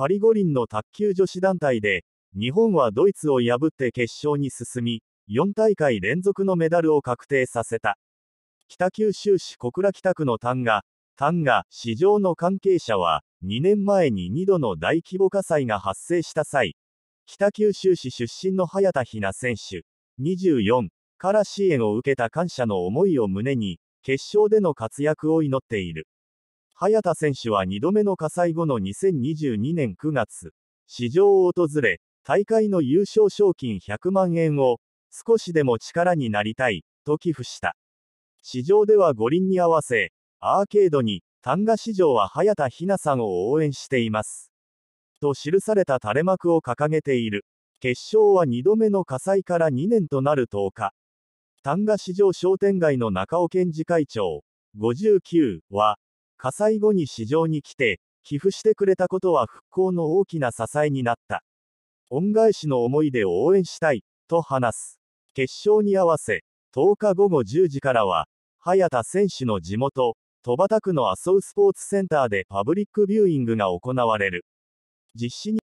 パリ五輪の卓球女子団体で、日本はドイツを破って決勝に進み、4大会連続のメダルを確定させた。北九州市小倉北区の丹賀、丹賀市場の関係者は、2年前に2度の大規模火災が発生した際、北九州市出身の早田ひな選手、24から支援を受けた感謝の思いを胸に、決勝での活躍を祈っている。早田選手は2度目の火災後の2022年9月、市場を訪れ、大会の優勝賞金100万円を、少しでも力になりたい、と寄付した。市場では五輪に合わせ、アーケードに、丹賀市場は早田ひなさんを応援しています。と記された垂れ幕を掲げている。決勝は2度目の火災から2年となる10日。丹賀市場商店街の中尾健事会長、59は、火災後に市場に来て、寄付してくれたことは復興の大きな支えになった。恩返しの思いで応援したい、と話す。決勝に合わせ、10日午後10時からは、早田選手の地元、戸畑区の麻生スポーツセンターでパブリックビューイングが行われる。実施に